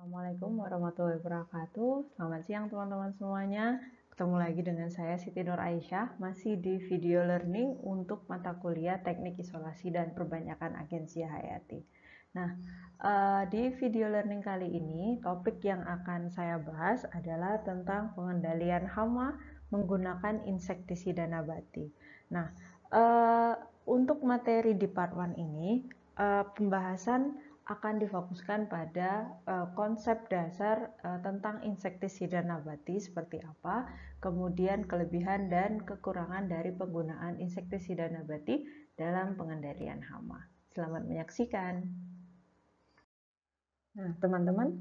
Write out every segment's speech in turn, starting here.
Assalamualaikum warahmatullahi wabarakatuh. Selamat siang teman-teman semuanya. Ketemu lagi dengan saya Siti Nur Aisyah masih di video learning untuk mata kuliah Teknik Isolasi dan Perbanyakan Agensi Hayati. Nah, eh, di video learning kali ini topik yang akan saya bahas adalah tentang pengendalian hama menggunakan insektisida nabati. Nah, eh, untuk materi di part 1 ini eh, pembahasan akan difokuskan pada uh, konsep dasar uh, tentang insektisida nabati seperti apa, kemudian kelebihan dan kekurangan dari penggunaan insektisida nabati dalam pengendalian hama. Selamat menyaksikan. Nah, teman-teman,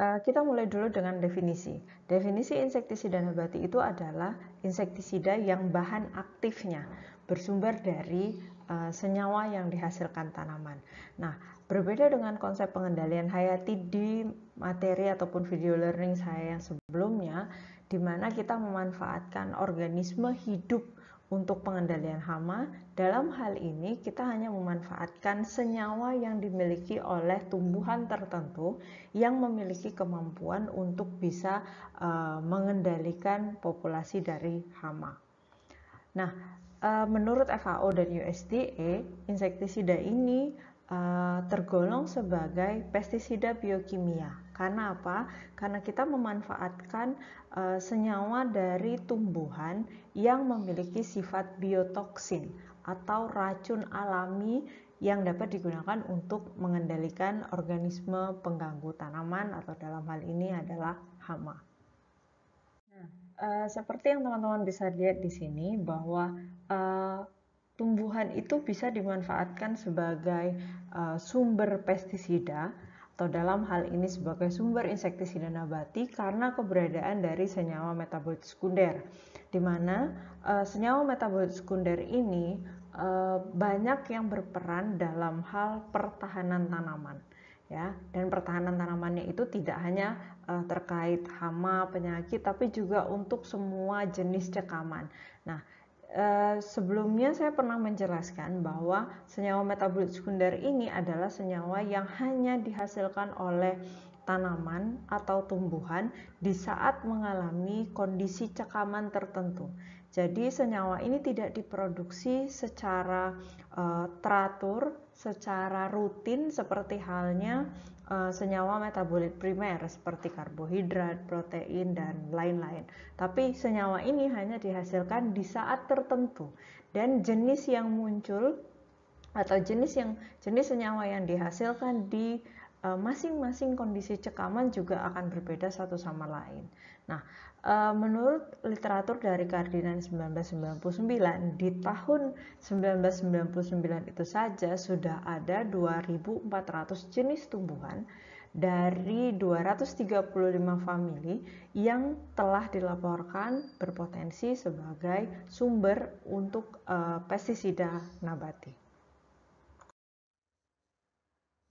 eh, kita mulai dulu dengan definisi. Definisi insektisida nabati itu adalah insektisida yang bahan aktifnya bersumber dari senyawa yang dihasilkan tanaman. Nah, Berbeda dengan konsep pengendalian hayati di materi ataupun video learning saya yang sebelumnya, di mana kita memanfaatkan organisme hidup untuk pengendalian hama, dalam hal ini kita hanya memanfaatkan senyawa yang dimiliki oleh tumbuhan tertentu yang memiliki kemampuan untuk bisa uh, mengendalikan populasi dari hama. Nah, uh, menurut FAO dan USDA, e, insektisida ini Eh, tergolong sebagai pestisida biokimia. Karena apa? Karena kita memanfaatkan uh, senyawa dari tumbuhan yang memiliki sifat biotoksin atau racun alami yang dapat digunakan untuk mengendalikan organisme pengganggu tanaman atau dalam hal ini adalah hama. Nah, uh, seperti yang teman-teman bisa lihat di sini bahwa uh, tumbuhan itu bisa dimanfaatkan sebagai uh, sumber pestisida atau dalam hal ini sebagai sumber insektisida nabati karena keberadaan dari senyawa metabolit sekunder di mana uh, senyawa metabolit sekunder ini uh, banyak yang berperan dalam hal pertahanan tanaman ya dan pertahanan tanamannya itu tidak hanya uh, terkait hama penyakit tapi juga untuk semua jenis cekaman nah Eh, sebelumnya saya pernah menjelaskan bahwa senyawa metabolit sekunder ini adalah senyawa yang hanya dihasilkan oleh tanaman atau tumbuhan di saat mengalami kondisi cekaman tertentu. Jadi senyawa ini tidak diproduksi secara uh, teratur secara rutin seperti halnya uh, senyawa metabolit primer seperti karbohidrat, protein, dan lain-lain. Tapi senyawa ini hanya dihasilkan di saat tertentu dan jenis yang muncul atau jenis yang jenis senyawa yang dihasilkan di eh, masing-masing uh, kondisi cekaman juga akan berbeda satu sama lain. Nah, Eh, menurut literatur dari Kardinan 1999, di tahun 1999 itu saja sudah ada 2.400 jenis tumbuhan dari 235 famili yang telah dilaporkan berpotensi sebagai sumber untuk uh, pestisida nabati.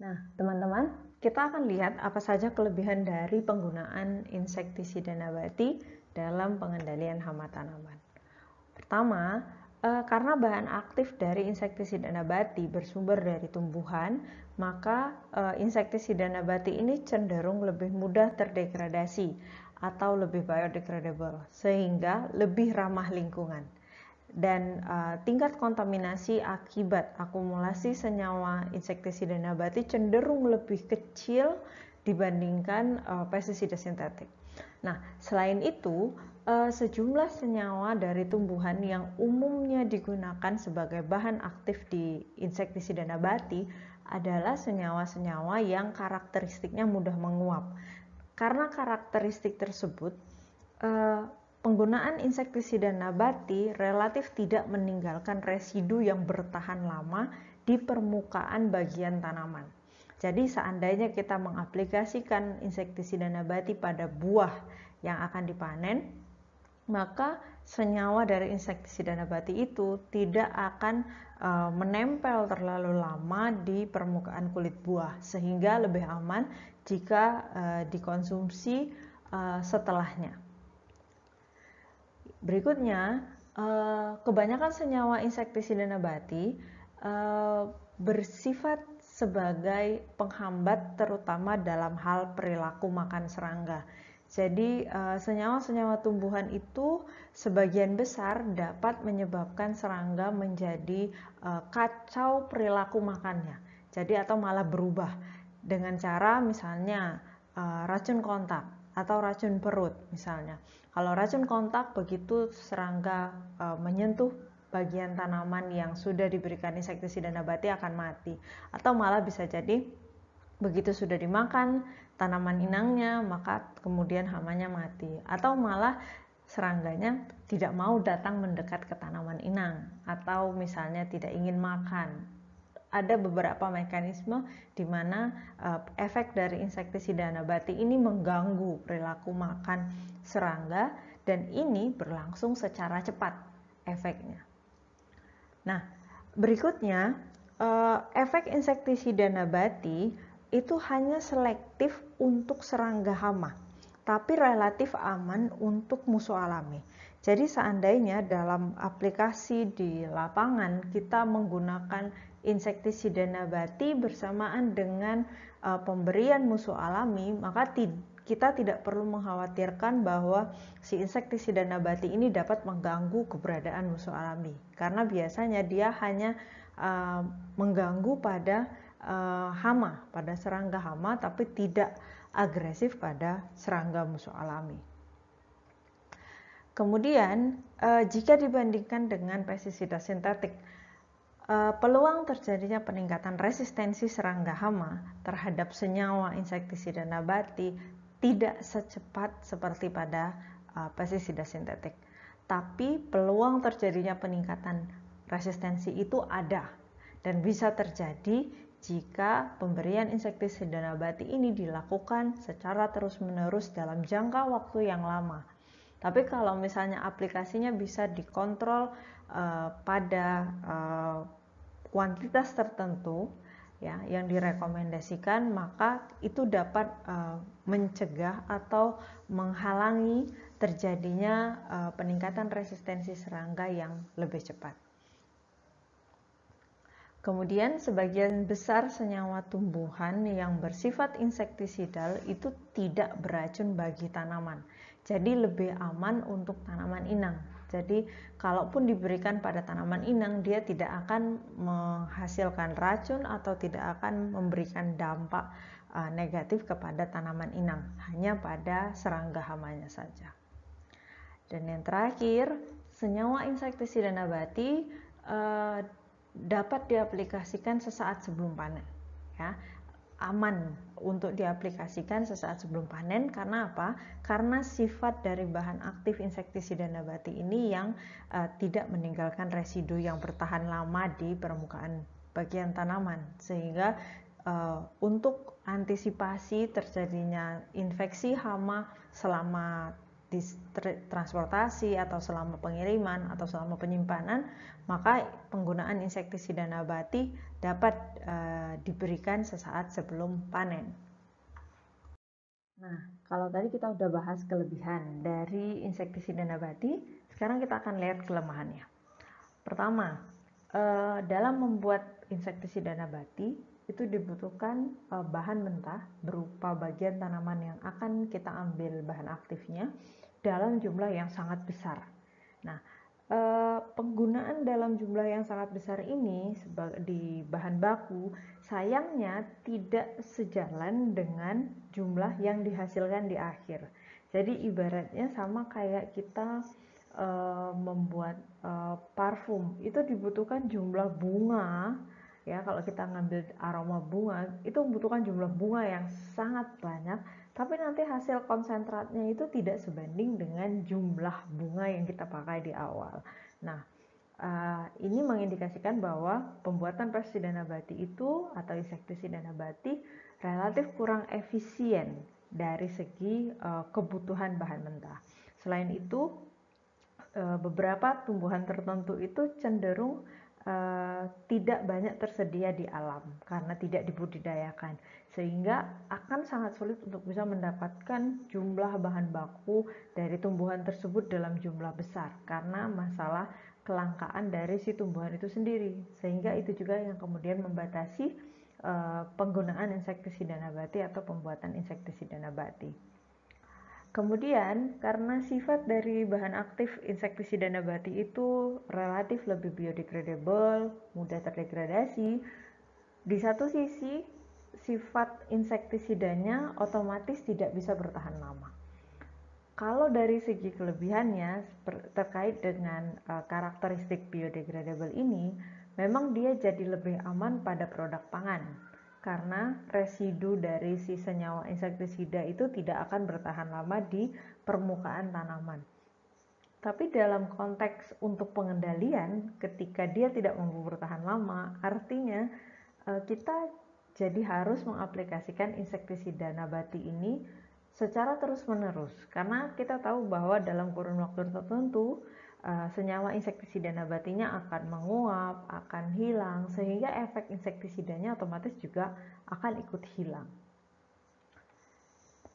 Nah, teman-teman, kita akan lihat apa saja kelebihan dari penggunaan insektisida nabati dalam pengendalian hama tanaman. Pertama, eh, karena bahan aktif dari insektisida nabati bersumber dari tumbuhan, maka eh, insektisida nabati ini cenderung lebih mudah terdegradasi atau lebih biodegradable, sehingga lebih ramah lingkungan dan uh, tingkat kontaminasi akibat akumulasi senyawa insektisida nabati cenderung lebih kecil dibandingkan uh, pestisida sintetik. Nah, selain itu, uh, sejumlah senyawa dari tumbuhan yang umumnya digunakan sebagai bahan aktif di insektisida nabati adalah senyawa-senyawa yang karakteristiknya mudah menguap. Karena karakteristik tersebut, uh, Penggunaan insektisida nabati relatif tidak meninggalkan residu yang bertahan lama di permukaan bagian tanaman. Jadi seandainya kita mengaplikasikan insektisida nabati pada buah yang akan dipanen, maka senyawa dari insektisida nabati itu tidak akan e, menempel terlalu lama di permukaan kulit buah sehingga lebih aman jika e, dikonsumsi e, setelahnya. Berikutnya, eh, kebanyakan senyawa insektisida nabati eh, bersifat sebagai penghambat terutama dalam hal perilaku makan serangga. Jadi eh, senyawa-senyawa tumbuhan itu sebagian besar dapat menyebabkan serangga menjadi kacau perilaku makannya. Jadi atau malah berubah dengan cara misalnya racun kontak atau racun perut misalnya. Kalau racun kontak begitu serangga e, menyentuh bagian tanaman yang sudah diberikan insektisida nabati akan mati atau malah bisa jadi begitu sudah dimakan tanaman inangnya maka kemudian hamanya mati atau malah serangganya tidak mau datang mendekat ke tanaman inang atau misalnya tidak ingin makan ada beberapa mekanisme di mana uh, efek dari insektisida nabati ini mengganggu perilaku makan serangga dan ini berlangsung secara cepat efeknya. Nah, berikutnya uh, efek insektisida nabati itu hanya selektif untuk serangga hama tapi relatif aman untuk musuh alami. Jadi seandainya dalam aplikasi di lapangan kita menggunakan insektisida nabati bersamaan dengan uh, pemberian musuh alami, maka kita tidak perlu mengkhawatirkan bahwa si insektisida nabati ini dapat mengganggu keberadaan musuh alami karena biasanya dia hanya uh, mengganggu pada uh, hama, pada serangga hama tapi tidak agresif pada serangga musuh alami. Kemudian, eh, jika dibandingkan dengan pestisida sintetik, eh, peluang terjadinya peningkatan resistensi serangga hama terhadap senyawa insektisida nabati tidak secepat seperti pada eh, pestisida sintetik. Tapi peluang terjadinya peningkatan resistensi itu ada dan bisa terjadi jika pemberian insektisida nabati ini dilakukan secara terus-menerus dalam jangka waktu yang lama tapi kalau misalnya aplikasinya bisa dikontrol uh, pada uh, kuantitas tertentu ya yang direkomendasikan maka itu dapat uh, mencegah atau menghalangi terjadinya uh, peningkatan resistensi serangga yang lebih cepat. Kemudian sebagian besar senyawa tumbuhan yang bersifat insektisidal itu tidak beracun bagi tanaman jadi lebih aman untuk tanaman inang. Jadi, kalaupun diberikan pada tanaman inang, dia tidak akan menghasilkan racun atau tidak akan memberikan dampak e, negatif kepada tanaman inang, hanya pada serangga hamanya saja. Dan yang terakhir, senyawa insektisida nabati eh, dapat diaplikasikan sesaat sebelum panen. Ya, aman untuk diaplikasikan sesaat sebelum panen karena apa? Karena sifat dari bahan aktif insektisida nabati ini yang uh, tidak meninggalkan residu yang bertahan lama di permukaan bagian tanaman sehingga uh, untuk antisipasi terjadinya infeksi hama selama transportasi atau selama pengiriman atau selama penyimpanan, maka penggunaan insektisida nabati dapat e, diberikan sesaat sebelum panen. Nah, kalau tadi kita sudah bahas kelebihan dari insektisida nabati, sekarang kita akan lihat kelemahannya. Pertama, e, dalam membuat insektisida nabati, itu dibutuhkan eh, bahan mentah berupa bagian tanaman yang akan kita ambil bahan aktifnya dalam jumlah yang sangat besar. Nah, eh, penggunaan dalam jumlah yang sangat besar ini di bahan baku sayangnya tidak sejalan dengan jumlah yang dihasilkan di akhir. Jadi ibaratnya sama kayak kita eh, membuat parfum, itu dibutuhkan jumlah bunga ya kalau kita ngambil aroma bunga itu membutuhkan jumlah bunga yang sangat banyak tapi nanti hasil konsentratnya itu tidak sebanding dengan jumlah bunga yang kita pakai di awal nah eh, ini mengindikasikan bahwa pembuatan pestisida nabati itu atau insektisida nabati relatif kurang efisien dari segi eh, kebutuhan bahan mentah selain itu eh, beberapa tumbuhan tertentu itu cenderung Eh, tidak banyak tersedia di alam karena tidak dibudidayakan sehingga akan sangat sulit untuk bisa mendapatkan jumlah bahan baku dari tumbuhan tersebut dalam jumlah besar karena masalah kelangkaan dari si tumbuhan itu sendiri sehingga itu juga yang kemudian membatasi eh, penggunaan insektisida nabati atau pembuatan insektisida nabati. Kemudian, karena sifat dari bahan aktif insektisida nabati itu relatif lebih biodegradable, mudah terdegradasi, di satu sisi sifat insektisidanya otomatis tidak bisa bertahan lama. Kalau dari segi kelebihannya terkait dengan eh, karakteristik biodegradable ini, memang dia jadi lebih aman pada produk pangan karena residu dari sisa nyawa insektisida itu tidak akan bertahan lama di permukaan tanaman. Tapi dalam konteks untuk pengendalian, ketika dia tidak mampu bertahan lama, artinya eh, kita jadi harus mengaplikasikan insektisida nabati ini secara terus-menerus karena kita tahu bahwa dalam kurun waktu tertentu Eh, senyawa insektisida nabatinya akan menguap, akan hilang, sehingga efek insektisidanya otomatis juga akan ikut hilang.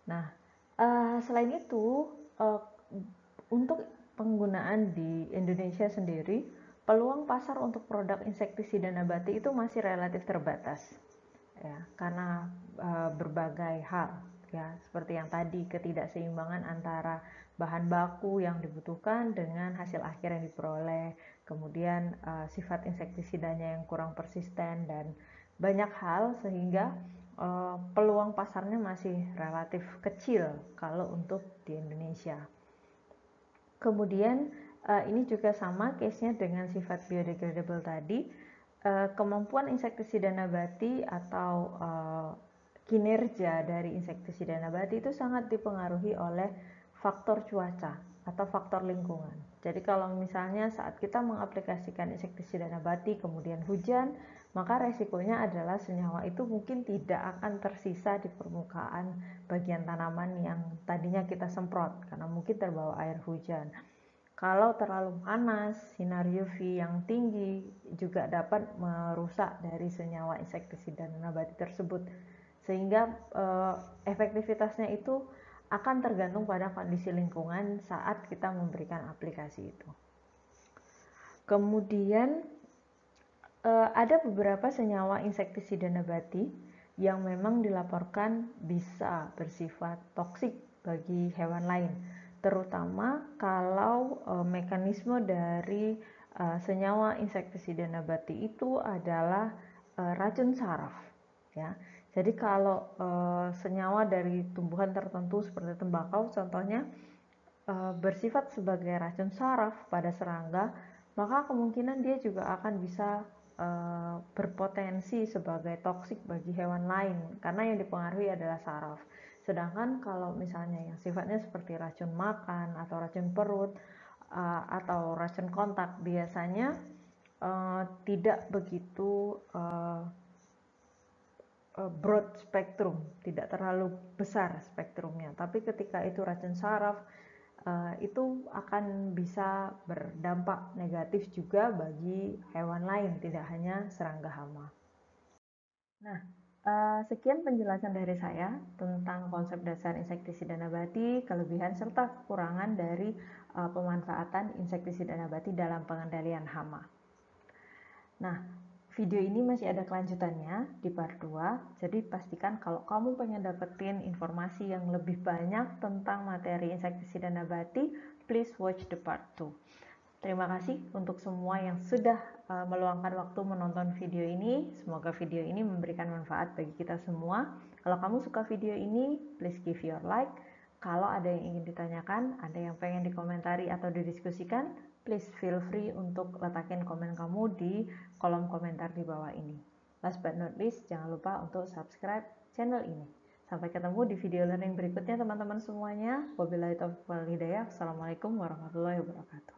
Nah, eh, selain itu, eh, untuk penggunaan di Indonesia sendiri, peluang pasar untuk produk insektisida nabati itu masih relatif terbatas, ya, karena berbagai hal, ya, seperti yang tadi ketidakseimbangan antara bahan baku yang dibutuhkan dengan hasil akhir yang diperoleh, kemudian uh, sifat insektisidanya yang kurang persisten dan banyak hal sehingga uh, peluang pasarnya masih relatif kecil kalau untuk di Indonesia. Kemudian uh, ini juga sama case-nya dengan sifat biodegradable tadi, uh, kemampuan insektisida nabati atau uh, kinerja dari insektisida nabati itu sangat dipengaruhi oleh faktor cuaca atau faktor lingkungan. Jadi kalau misalnya saat kita mengaplikasikan insektisida nabati kemudian hujan, maka resikonya adalah senyawa itu mungkin tidak akan tersisa di permukaan bagian tanaman yang tadinya kita semprot karena mungkin terbawa air hujan. Kalau terlalu panas, sinar UV yang tinggi juga dapat merusak dari senyawa insektisida nabati tersebut. Sehingga e, efektivitasnya itu akan tergantung pada kondisi lingkungan saat kita memberikan aplikasi itu. Kemudian eh, ada beberapa senyawa insektisida nabati yang memang dilaporkan bisa bersifat toksik bagi hewan lain, terutama kalau eh, mekanisme dari eh, senyawa insektisida nabati itu adalah racun saraf ya. Jadi kalau uh, senyawa dari tumbuhan tertentu seperti tembakau contohnya uh, bersifat sebagai racun saraf pada serangga, maka kemungkinan dia juga akan bisa uh, berpotensi sebagai toksik bagi hewan lain karena yang dipengaruhi adalah saraf. Sedangkan kalau misalnya yang sifatnya seperti racun makan atau racun perut uh, atau racun kontak biasanya uh, tidak begitu uh, E, broad spektrum, tidak terlalu besar spektrumnya. Tapi ketika itu racun saraf, e, itu akan bisa berdampak negatif juga bagi hewan lain, tidak hanya serangga hama. Nah, e, sekian penjelasan dari saya tentang konsep dasar insektisida nabati, kelebihan serta kekurangan dari pemanfaatan insektisida nabati dalam pengendalian hama. Nah, Video ini masih ada kelanjutannya di part 2, jadi pastikan kalau kamu pengen dapetin informasi yang lebih banyak tentang materi insektisida nabati, please watch the part 2. Terima kasih untuk semua yang sudah eh, meluangkan waktu menonton video ini. Semoga video ini memberikan manfaat bagi kita semua. Kalau kamu suka video ini, please give your like. Kalau ada yang ingin ditanyakan, ada yang pengen dikomentari atau didiskusikan, please feel free untuk letakkan komen kamu di kolom komentar di bawah ini. Last but not least, jangan lupa untuk subscribe channel ini. Sampai ketemu di video learning berikutnya teman-teman semuanya. Wabillahi taufiq wal hidayah. Assalamualaikum warahmatullahi wabarakatuh.